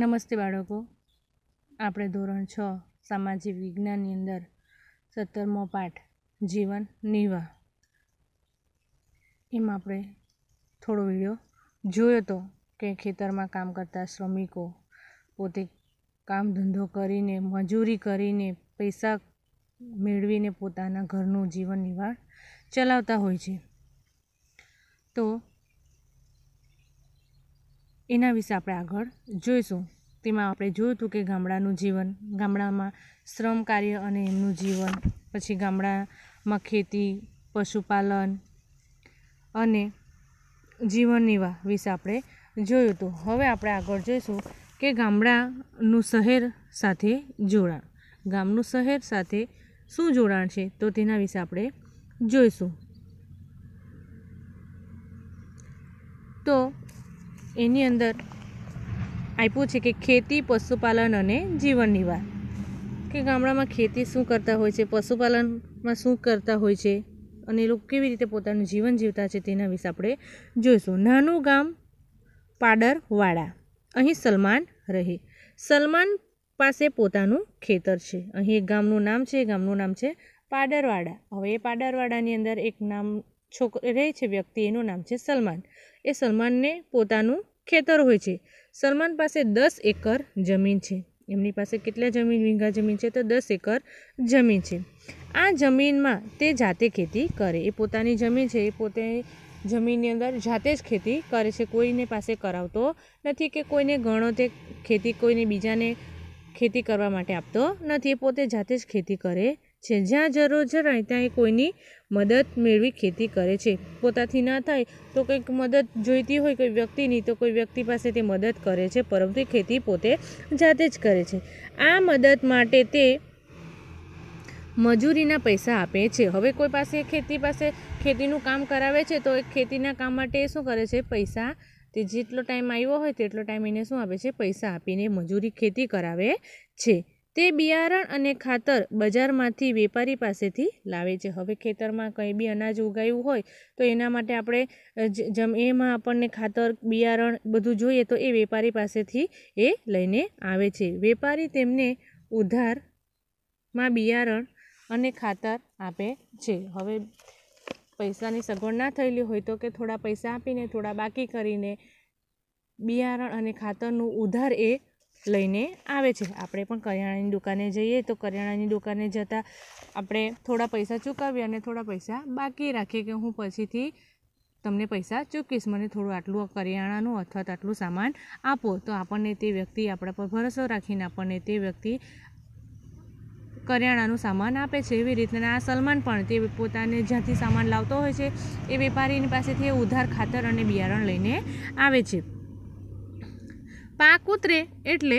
નમસ્તે બાળકો આપણે ધોરણ છ સામાજિક વિજ્ઞાનની અંદર સત્તરમો પાઠ જીવન નિર્વાહ એમાં આપણે થોડો વિડીયો જોયો તો કે ખેતરમાં કામ કરતા શ્રમિકો પોતે કામ ધંધો કરીને મજૂરી કરીને પૈસા મેળવીને પોતાના ઘરનું જીવન નિર્વાહ ચલાવતા હોય છે તો એના વિશે આપણે આગળ જોઈશું તેમાં આપણે જોયું હતું કે ગામડાનું જીવન ગામડામાં શ્રમ કાર્ય અને એમનું જીવન પછી ગામડામાં ખેતી પશુપાલન અને જીવન નિર્વાહ વિશે આપણે જોયું હતું હવે આપણે આગળ જોઈશું કે ગામડાનું શહેર સાથે જોડાણ ગામનું શહેર સાથે શું જોડાણ છે તો તેના વિશે આપણે જોઈશું તો એની અંદર આપ્યું છે કે ખેતી પશુપાલન અને જીવન નિર્વાહ કે ગામડામાં ખેતી શું કરતા હોય છે પશુપાલનમાં શું કરતા હોય છે અને એ લોકો કેવી રીતે પોતાનું જીવન જીવતા છે તેના વિશે આપણે જોઈશું નાનું ગામ પાડરવાડા અહીં સલમાન રહે સલમાન પાસે પોતાનું ખેતર છે અહીં એક ગામનું નામ છે એ ગામનું નામ છે પાડરવાડા હવે એ પાડરવાડાની અંદર એક નામ છોકરો રહે છે વ્યક્તિ એનું નામ છે સલમાન એ સલમાનને પોતાનું ખેતર હોય છે સલમાન પાસે દસ એકર જમીન છે એમની પાસે કેટલા જમીન વીંઘા જમીન છે તો દસ એકર જમીન છે આ જમીનમાં તે જાતે ખેતી કરે એ પોતાની જમીન છે એ પોતે જમીનની અંદર જાતે જ ખેતી કરે છે કોઈને પાસે કરાવતો નથી કે કોઈને ઘણો તે ખેતી કોઈને બીજાને ખેતી કરવા માટે આપતો નથી એ પોતે જાતે જ ખેતી કરે છે જ્યાં જરૂર જણાય ત્યાં એ કોઈની મદદ મેળવી ખેતી કરે છે પોતાથી ના થાય તો કંઈક મદદ જોઈતી હોય કોઈ વ્યક્તિની તો કોઈ વ્યક્તિ પાસે તે મદદ કરે છે પરંતુ ખેતી પોતે જાતે જ કરે છે આ મદદ માટે તે મજૂરીના પૈસા આપે છે હવે કોઈ પાસે ખેતી પાસે ખેતીનું કામ કરાવે છે તો એ ખેતીના કામ માટે એ શું કરે છે પૈસા તે જેટલો ટાઈમ આવ્યો હોય તેટલો ટાઈમ એને શું આપે છે પૈસા આપીને મજૂરી ખેતી કરાવે છે તે બિયારણ અને ખાતર બજારમાંથી વેપારી પાસેથી લાવે છે હવે ખેતરમાં કંઈ બી અનાજ ઉગાયું હોય તો એના માટે આપણે જમ એમાં આપણને ખાતર બિયારણ બધું જોઈએ તો એ વેપારી પાસેથી એ લઈને આવે છે વેપારી તેમને ઉધારમાં બિયારણ અને ખાતર આપે છે હવે પૈસાની સગવડ ના થયેલી હોય તો કે થોડા પૈસા આપીને થોડા બાકી કરીને બિયારણ અને ખાતરનું ઉધાર એ લઈને આવે છે આપણે પણ કરિયાણાની દુકાને જઈએ તો કરિયાણાની દુકાને જતાં આપણે થોડા પૈસા ચૂકવીએ અને થોડા પૈસા બાકી રાખીએ કે હું પછીથી તમને પૈસા ચૂકીશ મને થોડું આટલું કરિયાણાનું અથવા તો આટલું સામાન આપો તો આપણને તે વ્યક્તિ આપણા પર ભરોસો રાખીને આપણને તે વ્યક્તિ કરિયાણાનું સામાન આપે છે એવી રીતના આ સલમાન પણ તે પોતાને જ્યાંથી સામાન લાવતો હોય છે એ વેપારીની પાસેથી ઉધાર ખાતર અને બિયારણ લઈને આવે છે પાક ઉતરે એટલે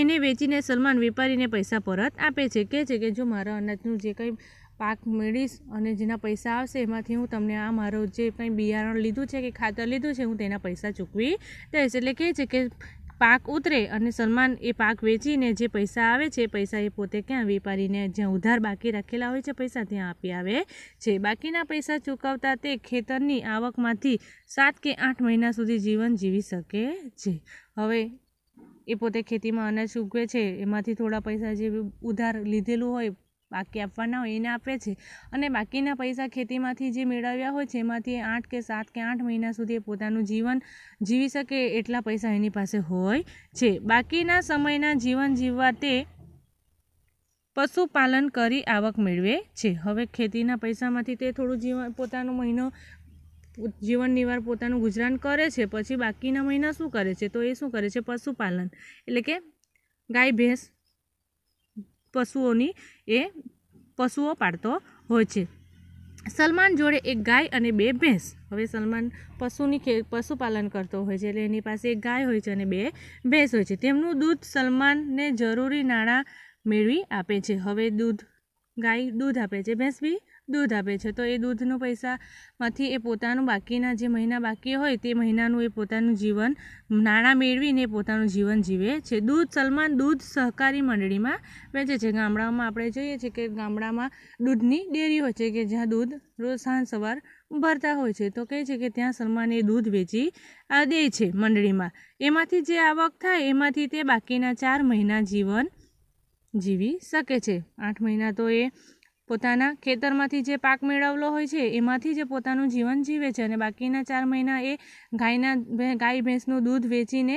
એને વેચીને સલમાન વેપારીને પૈસા પરત આપે છે કહે છે કે જો મારા અનાજનું જે કંઈ પાક મેળવીશ અને જેના પૈસા આવશે એમાંથી હું તમને આ મારો જે કંઈ બિયારણ લીધું છે કે ખાતર લીધું છે હું તેના પૈસા ચૂકવી દઈશ એટલે કહે છે કે પાક ઉતરે અને સલમાન એ પાક વેચીને જે પૈસા આવે છે પૈસા એ પોતે ક્યાં વેપારીને જ્યાં ઉધાર બાકી રાખેલા હોય છે પૈસા ત્યાં આપી આવે છે બાકીના પૈસા ચૂકવતા તે ખેતરની આવકમાંથી સાત કે આઠ મહિના સુધી જીવન જીવી શકે છે હવે એ પોતે ખેતીમાં અનાજ ચૂકવે છે એમાંથી થોડા પૈસા જે ઉધાર લીધેલું હોય પાકી આપવાના હોય એને આપે છે અને બાકીના પૈસા ખેતીમાંથી જે મેળવ્યા હોય છે એમાંથી આઠ કે સાત કે આઠ મહિના સુધી એ પોતાનું જીવન જીવી શકે એટલા પૈસા એની પાસે હોય છે બાકીના સમયના જીવન જીવવા તે પશુપાલન કરી આવક મેળવે છે હવે ખેતીના પૈસામાંથી તે થોડું જીવન પોતાનો મહિનો જીવન નિવાર પોતાનું ગુજરાન કરે છે પછી બાકીના મહિના શું કરે છે તો એ શું કરે છે પશુપાલન એટલે કે ગાય ભેંસ પશુઓની એ પશુઓ પાળતો હોય છે સલમાન જોડે એક ગાય અને બે ભેંસ હવે સલમાન પશુની ખે પશુપાલન કરતો હોય છે એટલે એની પાસે એક ગાય હોય છે અને બે ભેંસ હોય છે તેમનું દૂધ સલમાનને જરૂરી નાણાં મેળવી આપે છે હવે દૂધ ગાય દૂધ આપે છે ભેંસ બી દૂધ આપે છે તો એ દૂધનો પૈસામાંથી એ પોતાનું બાકીના જે મહિના બાકી હોય તે મહિનાનું એ પોતાનું જીવન નાણાં મેળવીને પોતાનું જીવન જીવે છે દૂધ સલમાન દૂધ સહકારી મંડળીમાં વેચે છે ગામડાઓમાં આપણે જોઈએ છીએ કે ગામડામાં દૂધની ડેરી હોય છે કે જ્યાં દૂધ રોજ સાંજ સવાર ભરતા હોય છે તો કહે છે કે ત્યાં સલમાન એ દૂધ વેચી દે છે મંડળીમાં એમાંથી જે આવક થાય એમાંથી તે બાકીના ચાર મહિના જીવન જીવી શકે છે આઠ મહિના તો એ પોતાના ખેતરમાંથી જે પાક મેળવલો હોય છે એમાંથી જે પોતાનું જીવન જીવે છે અને બાકીના ચાર મહિના એ ગાયના ગાય ભેંસનું દૂધ વેચીને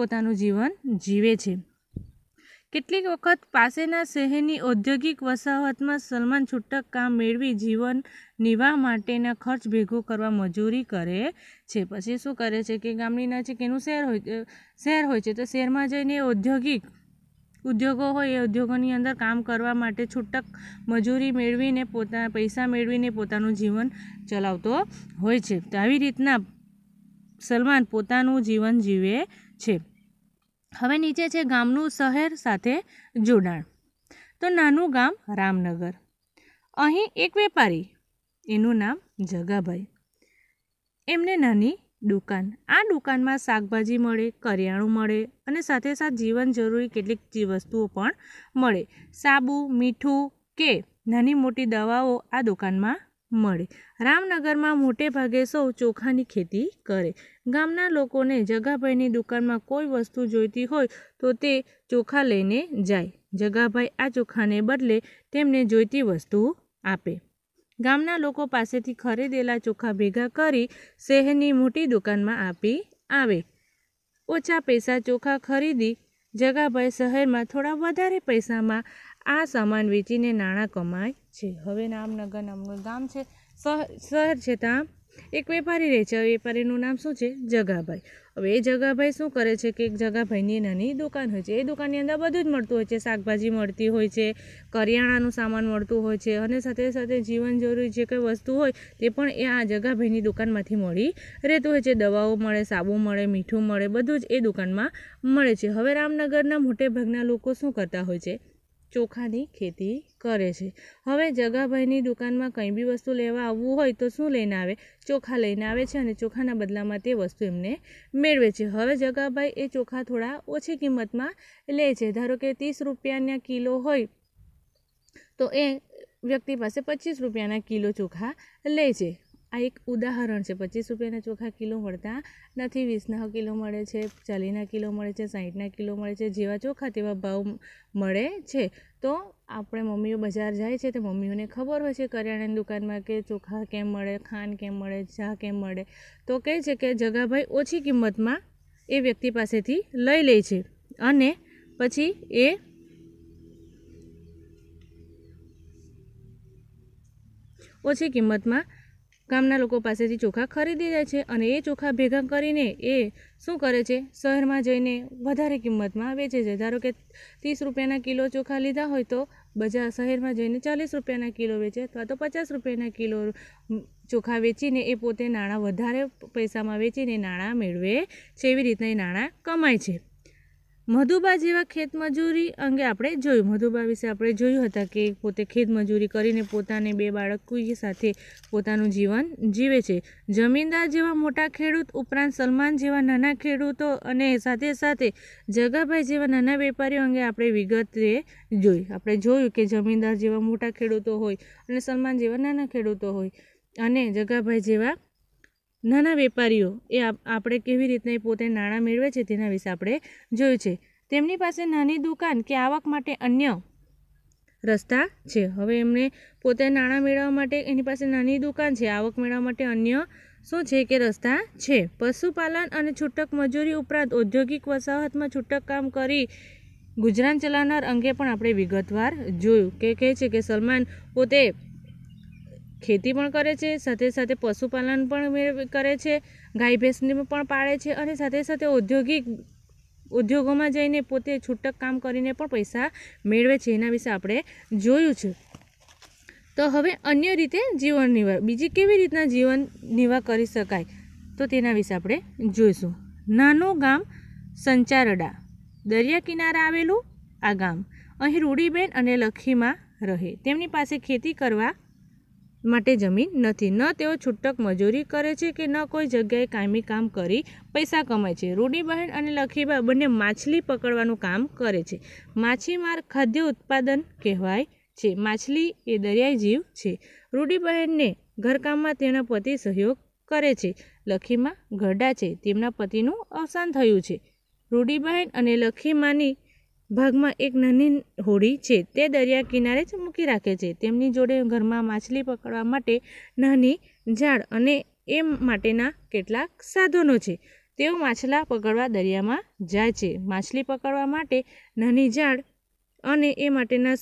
પોતાનું જીવન જીવે છે કેટલીક વખત પાસેના શહેરની ઔદ્યોગિક વસાહતમાં સલમાન છૂટક કામ મેળવી જીવન નિવાહ માટેના ખર્ચ ભેગો કરવા મજૂરી કરે છે પછી શું કરે છે કે ગામની નજીક એનું શહેર હોય શહેર હોય છે તો શહેરમાં જઈને ઔદ્યોગિક ઉદ્યોગો હોય એ ઉદ્યોગોની અંદર કામ કરવા માટે છૂટક મજૂરી મેળવીને પોતા પૈસા મેળવીને પોતાનું જીવન ચલાવતો હોય છે તો આવી રીતના સલમાન પોતાનું જીવન જીવે છે હવે નીચે છે ગામનું શહેર સાથે જોડાણ તો નાનું ગામ રામનગર અહીં એક વેપારી એનું નામ જગાભાઈ એમને નાની દુકાન આ દુકાનમાં શાકભાજી મળે કરિયાણું મળે અને સાથે સાથે જીવન જરૂરી કેટલીક ચી વસ્તુઓ પણ મળે સાબુ મીઠું કે નાની મોટી દવાઓ આ દુકાનમાં મળે રામનગરમાં મોટે ભાગે સૌ ચોખાની ખેતી કરે ગામના લોકોને જગાભાઈની દુકાનમાં કોઈ વસ્તુ જોઈતી હોય તો તે ચોખા લઈને જાય જગાભાઈ આ ચોખાને બદલે તેમને જોઈતી વસ્તુ આપે ગામના લોકો પાસેથી ખરીદેલા ચોખા ભેગા કરી શહેરની મોટી દુકાનમાં આપી આવે ઓછા પૈસા ચોખા ખરીદી જગાભાઈ શહેરમાં થોડા વધારે પૈસામાં આ સામાન વેચીને નાણાં કમાય છે હવે નામનગર નામનું ગામ છે શહેર છે ત્યાં એક વેપારી રહે છે વેપારીનું નામ શું છે જગાભાઈ હવે એ જગાભાઈ શું કરે છે કે એક જગાભાઈની નાની દુકાન હોય છે એ દુકાનની અંદર બધું જ મળતું હોય છે શાકભાજી મળતી હોય છે કરિયાણાનું સામાન મળતું હોય છે અને સાથે સાથે જીવન જરૂરી જે કંઈ વસ્તુ હોય તે પણ એ આ જગાભાઈની દુકાનમાંથી મળી રહેતું હોય છે દવાઓ મળે સાબુ મળે મીઠું મળે બધું જ એ દુકાનમાં મળે છે હવે રામનગરના મોટેભાગના લોકો શું કરતા હોય છે ચોખાની ખેતી કરે છે હવે જગાભાઈની દુકાનમાં કંઈ બી વસ્તુ લેવા આવવું હોય તો શું લઈને આવે ચોખા લઈને આવે છે અને ચોખાના બદલામાં તે વસ્તુ એમને મેળવે છે હવે જગાભાઈ એ ચોખા થોડા ઓછી કિંમતમાં લે છે ધારો કે ત્રીસ રૂપિયાના કિલો હોય તો એ વ્યક્તિ પાસે પચીસ રૂપિયાના કિલો ચોખા લે છે આ એક ઉદાહરણ છે પચીસ રૂપિયાના ચોખા કિલો મળતા નથી વીસના કિલો મળે છે ચાલીસના કિલો મળે છે સાહીઠના કિલો મળે છે જેવા ચોખા તેવા ભાવ મળે છે તો આપણે મમ્મીઓ બજાર જાય છે તો મમ્મીઓને ખબર હોય છે કરિયાણાની દુકાનમાં કે ચોખા કેમ મળે ખાંડ કેમ મળે ચા કેમ મળે તો કહે છે કે જગાભાઈ ઓછી કિંમતમાં એ વ્યક્તિ પાસેથી લઈ લે છે અને પછી એ ઓછી કિંમતમાં ગામના લોકો પાસેથી ચોખા ખરીદી લે છે અને એ ચોખા ભેગા કરીને એ શું કરે છે શહેરમાં જઈને વધારે કિંમતમાં વેચે છે ધારો કે ત્રીસ રૂપિયાના કિલો ચોખા લીધા હોય તો બજાર શહેરમાં જઈને ચાલીસ રૂપિયાના કિલો વેચે અથવા તો પચાસ રૂપિયાના કિલો ચોખા વેચીને એ પોતે નાણાં વધારે પૈસામાં વેચીને નાણાં મેળવે છે એવી રીતના એ નાણાં કમાય છે મધુબા જેવા ખેતમજૂરી અંગે આપણે જોયું મધુબા વિશે આપણે જોયું હતા કે પોતે ખેતમજૂરી કરીને પોતાને બે બાળકો સાથે પોતાનું જીવન જીવે છે જમીનદાર જેવા મોટા ખેડૂત ઉપરાંત સલમાન જેવા નાના ખેડૂતો અને સાથે સાથે જગાભાઈ જેવા નાના વેપારીઓ અંગે આપણે વિગતે જોઈ આપણે જોયું કે જમીનદાર જેવા મોટા ખેડૂતો હોય અને સલમાન જેવા નાના ખેડૂતો હોય અને જગાભાઈ જેવા નાના વેપારીઓ એ આપણે કેવી રીતના પોતે નાણાં મેળવે છે તેના વિશે આપણે જોયું છે તેમની પાસે નાની દુકાન કે આવક માટે અન્ય રસ્તા છે હવે એમણે પોતે નાણાં મેળવવા માટે એની પાસે નાની દુકાન છે આવક મેળવવા માટે અન્ય શું છે કે રસ્તા છે પશુપાલન અને છૂટક મજૂરી ઉપરાંત ઔદ્યોગિક વસાહતમાં છૂટક કામ કરી ગુજરાન ચલાવનાર અંગે પણ આપણે વિગતવાર જોયું કે કહે છે કે સલમાન પોતે ખેતી પણ કરે છે સાથે સાથે પશુપાલન પણ કરે છે ગાય ભેંસને પણ પાળે છે અને સાથે સાથે ઔદ્યોગિક ઉદ્યોગોમાં જઈને પોતે છૂટક કામ કરીને પણ પૈસા મેળવે છે એના વિશે આપણે જોયું છે તો હવે અન્ય રીતે જીવન નિર્વાહ બીજી કેવી રીતના જીવન નિર્વાહ કરી શકાય તો તેના વિશે આપણે જોઈશું નાનું ગામ સંચારડા દરિયા કિનારા આવેલું આ ગામ અહીં રૂડીબેન અને લખીમાં રહે તેમની પાસે ખેતી કરવા માટે જમીન નથી ન તેઓ છૂટક મજૂરી કરે છે કે ન કોઈ જગ્યાએ કાયમી કામ કરી પૈસા કમાય છે રૂડીબહેન અને લખીબા બંને માછલી પકડવાનું કામ કરે છે માછીમાર ખાદ્ય ઉત્પાદન કહેવાય છે માછલી એ દરિયાઈ જીવ છે રૂડીબહેનને ઘરકામમાં તેના પતિ સહયોગ કરે છે લખીમાં ઘરડા છે તેમના પતિનું અવસાન થયું છે રૂડીબહેન અને લખીમાની ભાગમાં એક નાની હોડી છે તે દરિયા કિનારે જ મૂકી રાખે છે તેમની જોડે ઘરમાં માછલી પકડવા માટે નાની ઝાડ અને એ માટેના કેટલાક સાધનો છે તેઓ માછલા પકડવા દરિયામાં જાય છે માછલી પકડવા માટે નાની ઝાડ અને એ માટેના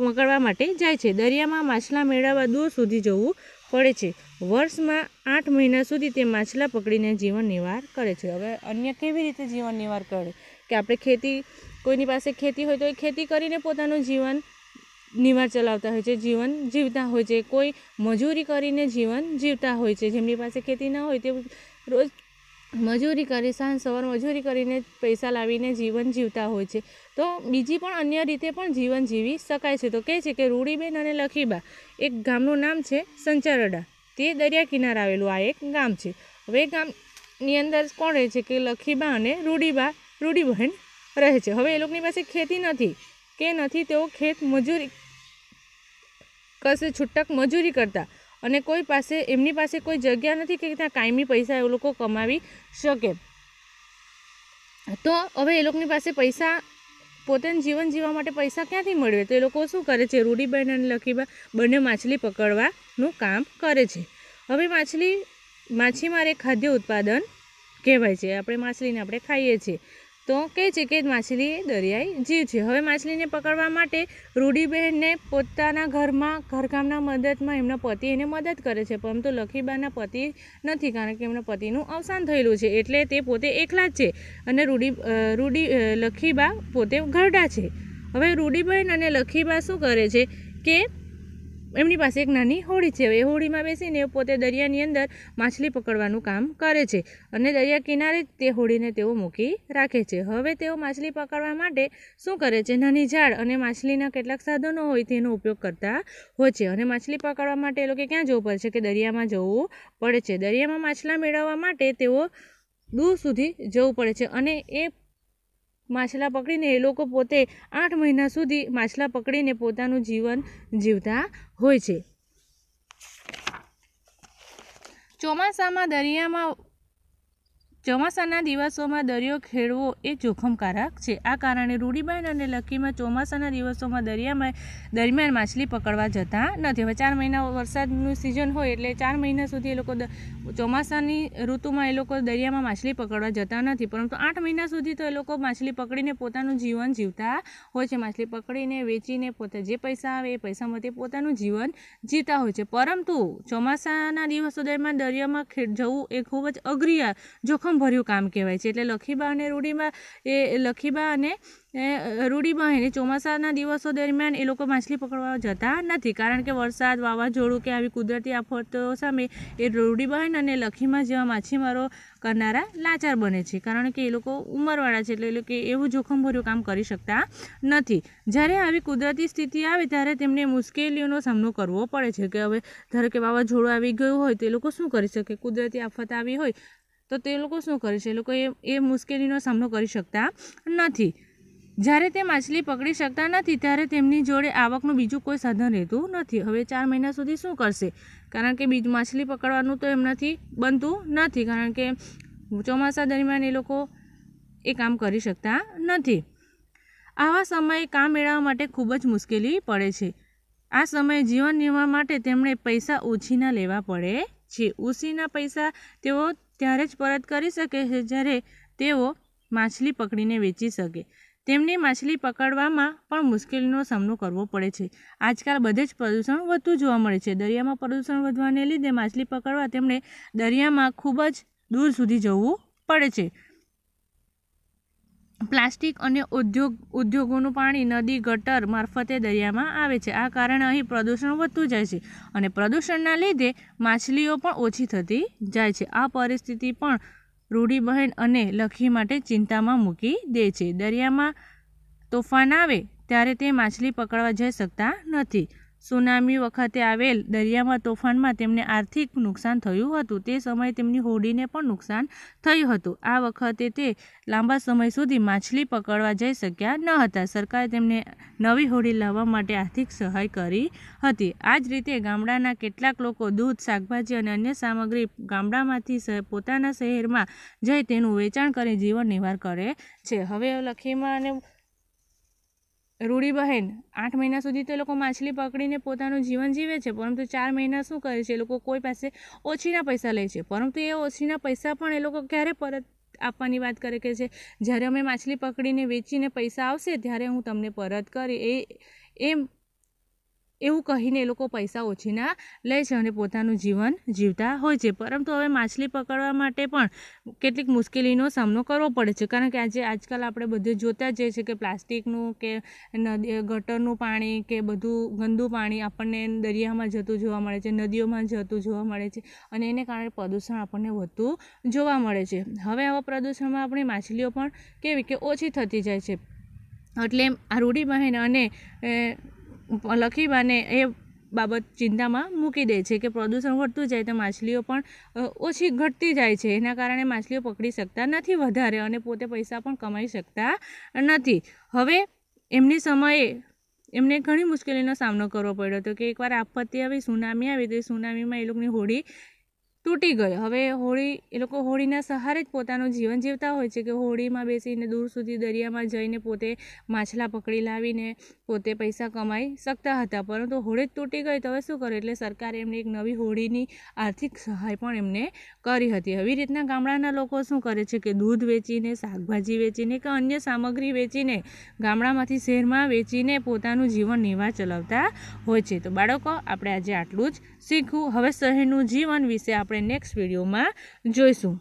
પકડવા માટે જાય છે દરિયામાં માછલા મેળવવા દૂર સુધી જવું પડે છે વર્ષમાં આઠ મહિના સુધી તે માછલા પકડીને જીવન નિર્વાહ કરે છે હવે અન્ય કેવી રીતે જીવન નિર્વાહ કરે કે આપણે ખેતી કોઈની પાસે ખેતી હોય તો એ ખેતી કરીને પોતાનું જીવન નિવાર ચલાવતા હોય છે જીવન જીવતા હોય છે કોઈ મજૂરી કરીને જીવન જીવતા હોય છે જેમની પાસે ખેતી ના હોય તે રોજ મજૂરી કરી સાંજ સવાર મજૂરી કરીને પૈસા લાવીને જીવન જીવતા હોય છે તો બીજી પણ અન્ય રીતે પણ જીવન જીવી શકાય છે તો કહે છે કે રૂડીબેન અને લખીબા એક ગામનું નામ છે સંચારડા તે દરિયા કિનારે આવેલું આ એક ગામ છે હવે એ ગામની અંદર કોણ રહે છે કે લખીબા અને રૂડીબા રૂડીબહેન રહે છે હવે એ લોકોની પાસે ખેતી નથી કે નથી તેઓ ખેત મજૂરી કશે છૂટક મજૂરી કરતા અને કોઈ પાસે એમની પાસે કોઈ જગ્યા નથી કે ત્યાં કાયમી પૈસા એ લોકો કમાવી શકે તો હવે એ લોકોની પાસે પૈસા પોતાનું જીવન જીવવા માટે પૈસા ક્યાંથી મળવે તો એ લોકો શું કરે છે રૂડીબેન અને લખીબા બંને માછલી પકડવાનું કામ કરે છે હવે માછલી માછીમારે ખાદ્ય ઉત્પાદન કહેવાય છે આપણે માછલીને આપણે ખાઈએ છીએ તો કહે છે કે માછલી દરિયાઈ જીવ છે હવે માછલીને પકડવા માટે રૂડીબહેનને પોતાના ઘરમાં ઘરકામના મદદમાં એમના પતિ એને મદદ કરે છે પરંતુ લખીબાના પતિ નથી કારણ કે એમના પતિનું અવસાન થયેલું છે એટલે તે પોતે એકલા જ છે અને રૂડી રૂડી લખીબા પોતે ઘરડા છે હવે રૂડીબહેન અને લખીબા શું કરે છે કે એમની પાસે એક નાની હોડી છે એ હોળીમાં બેસીને પોતે દરિયાની અંદર માછલી પકડવાનું કામ કરે છે અને દરિયા કિનારે તે હોડીને તેઓ મૂકી રાખે છે હવે તેઓ માછલી પકડવા માટે શું કરે છે નાની ઝાડ અને માછલીના કેટલાક સાધનો હોય તેનો ઉપયોગ કરતા હોય છે અને માછલી પકડવા માટે એ લોકો ક્યાં જવું પડે છે કે દરિયામાં જવું પડે છે દરિયામાં માછલા મેળવવા માટે તેઓ દૂર સુધી જવું પડે છે અને એ માછલા પકડીને એ લોકો પોતે આઠ મહિના સુધી માછલા પકડીને પોતાનું જીવન જીવતા હોય છે ચોમાસામાં દરિયામાં ચોમાસાના દિવસોમાં દરિયો ખેડવો એ જોખમકારક છે આ કારણે રૂડીબેન અને લકીમાં ચોમાસાના દિવસોમાં દરિયામાં દરમિયાન માછલી પકડવા જતા નથી હવે ચાર મહિના વરસાદનું સિઝન હોય એટલે ચાર મહિના સુધી એ લોકો ચોમાસાની ઋતુમાં એ લોકો દરિયામાં માછલી પકડવા જતા નથી પરંતુ આઠ મહિના સુધી તો એ લોકો માછલી પકડીને પોતાનું જીવન જીવતા હોય છે માછલી પકડીને વેચીને પોતે જે પૈસા આવે એ પૈસામાંથી પોતાનું જીવન જીવતા હોય છે પરંતુ ચોમાસાના દિવસો દરમિયાન દરિયામાં જવું એ ખૂબ જ અઘરી જોખમ ભર્યું કામ કહેવાય છે એટલે લખીબા અને રૂડીબા એ લખીબા અને રૂડીબા એને ચોમાસાના દિવસો દરમિયાન એ લોકો માછલી પકડવા જતા નથી કારણ કે વરસાદ વાવાઝોડું કે આવી કુદરતી આફતો સામે એ રૂડીબહેન અને લખીમા જેવા માછીમારો કરનારા લાચાર બને છે કારણ કે એ લોકો ઉંમરવાળા છે એટલે એ લોકો એવું જોખમભર્યું કામ કરી શકતા નથી જ્યારે આવી કુદરતી સ્થિતિ આવે ત્યારે તેમને મુશ્કેલીઓનો સામનો કરવો પડે છે કે હવે ધારો કે વાવાઝોડું આવી ગયું હોય તો એ લોકો શું કરી શકે કુદરતી આફત આવી હોય તો તે લોકો શું કરે છે એ લોકો એ એ મુશ્કેલીનો સામનો કરી શકતા નથી જ્યારે તે માછલી પકડી શકતા નથી ત્યારે તેમની જોડે આવકનું બીજું કોઈ સાધન રહેતું નથી હવે ચાર મહિના સુધી શું કરશે કારણ કે બીજ માછલી પકડવાનું તો એમનાથી બનતું નથી કારણ કે ચોમાસા દરમિયાન એ લોકો એ કામ કરી શકતા નથી આવા સમયે કામ મેળવવા માટે ખૂબ જ મુશ્કેલી પડે છે આ સમયે જીવન નિર્વાહ માટે તેમણે પૈસા ઓછીના લેવા પડે છે ઓછીના પૈસા તેઓ ત્યારે જ પરત કરી શકે છે જ્યારે તેઓ માછલી પકડીને વેચી શકે તેમને માછલી પકડવામાં પણ મુશ્કેલીનો સામનો કરવો પડે છે આજકાલ બધે જ પ્રદૂષણ વધતું જોવા મળે છે દરિયામાં પ્રદૂષણ વધવાને લીધે માછલી પકડવા તેમણે દરિયામાં ખૂબ જ દૂર સુધી જવું પડે છે પ્લાસ્ટિક અને ઉદ્યોગ ઉદ્યોગોનું પાણી નદી ગટર મારફતે દરિયામાં આવે છે આ કારણે અહીં પ્રદૂષણ વધતું જાય છે અને પ્રદૂષણના લીધે માછલીઓ પણ ઓછી થતી જાય છે આ પરિસ્થિતિ પણ રૂડીબહેન અને લખી માટે ચિંતામાં મૂકી દે છે દરિયામાં તોફાન આવે ત્યારે તે માછલી પકડવા જઈ શકતા નથી સુનામી વખતે આવેલ દરિયામાં તોફાનમાં તેમને આર્થિક નુકસાન થયું હતું તે સમયે તેમની હોડીને પણ નુકસાન થયું હતું આ વખતે તે લાંબા સમય સુધી માછલી પકડવા જઈ શક્યા ન હતા સરકારે તેમને નવી હોડી લાવવા માટે આર્થિક સહાય કરી હતી આ જ રીતે ગામડાના કેટલાક લોકો દૂધ શાકભાજી અને અન્ય સામગ્રી ગામડામાંથી પોતાના શહેરમાં જઈ તેનું વેચાણ કરી જીવન નિર્વાહ કરે છે હવે લખીમાં અને બહેન આઠ મહિના સુધી તો એ લોકો માછલી પકડીને પોતાનું જીવન જીવે છે પરંતુ ચાર મહિના શું કરે છે એ લોકો કોઈ પાસે ઓછીના પૈસા લે છે પરંતુ એ ઓછીના પૈસા પણ એ લોકો ક્યારે પરત આપવાની વાત કરે કે છે જ્યારે અમે માછલી પકડીને વેચીને પૈસા આવશે ત્યારે હું તમને પરત કરી એ એમ એવું કહીને એ લોકો પૈસા ઓછીના લે છે અને પોતાનું જીવન જીવતા હોય છે પરંતુ હવે માછલી પકડવા માટે પણ કેટલીક મુશ્કેલીનો સામનો કરવો પડે છે કારણ કે આજે આજકાલ આપણે બધે જોતા જઈએ છીએ કે પ્લાસ્ટિકનું કે નદી ગટરનું પાણી કે બધું ગંદુ પાણી આપણને દરિયામાં જતું જોવા મળે છે નદીઓમાં જતું જોવા મળે છે અને એને કારણે પ્રદૂષણ આપણને વધતું જોવા મળે છે હવે આવા પ્રદૂષણમાં આપણી માછલીઓ પણ કેવી કે ઓછી થતી જાય છે એટલે આ રૂઢી બહેન અને લખી અને એ બાબત ચિંતામાં મૂકી દે છે કે પ્રદૂષણ વધતું જાય તો માછલીઓ પણ ઓછી ઘટતી જાય છે એના કારણે માછલીઓ પકડી શકતા નથી વધારે અને પોતે પૈસા પણ કમાઈ શકતા નથી હવે એમની સમયે એમને ઘણી મુશ્કેલીનો સામનો કરવો પડ્યો હતો કે એકવાર આપત્તિ આવી સુનામી આવી તો એ સુનામીમાં એ લોકોની હોડી તૂટી ગયો હવે હોળી એ લોકો હોળીના સહારે જ પોતાનું જીવન જીવતા હોય છે કે હોળીમાં બેસીને દૂર સુધી દરિયામાં જઈને પોતે માછલા પકડી લાવીને પોતે પૈસા કમાઈ શકતા હતા પરંતુ હોળી જ તૂટી ગઈ તો હવે શું કરે એટલે સરકારે એમને એક નવી હોળીની આર્થિક સહાય પણ એમને કરી હતી આવી રીતના ગામડાના લોકો શું કરે છે કે દૂધ વેચીને શાકભાજી વેચીને કે અન્ય સામગ્રી વેચીને ગામડામાંથી શહેરમાં વેચીને પોતાનું જીવન નિર્વાહ ચલાવતા હોય છે તો બાળકો આપણે આજે આટલું જ શીખવું હવે શહેરનું જીવન વિશે આપણે આપણે નેક્સ્ટ વિડીયોમાં જોઈશું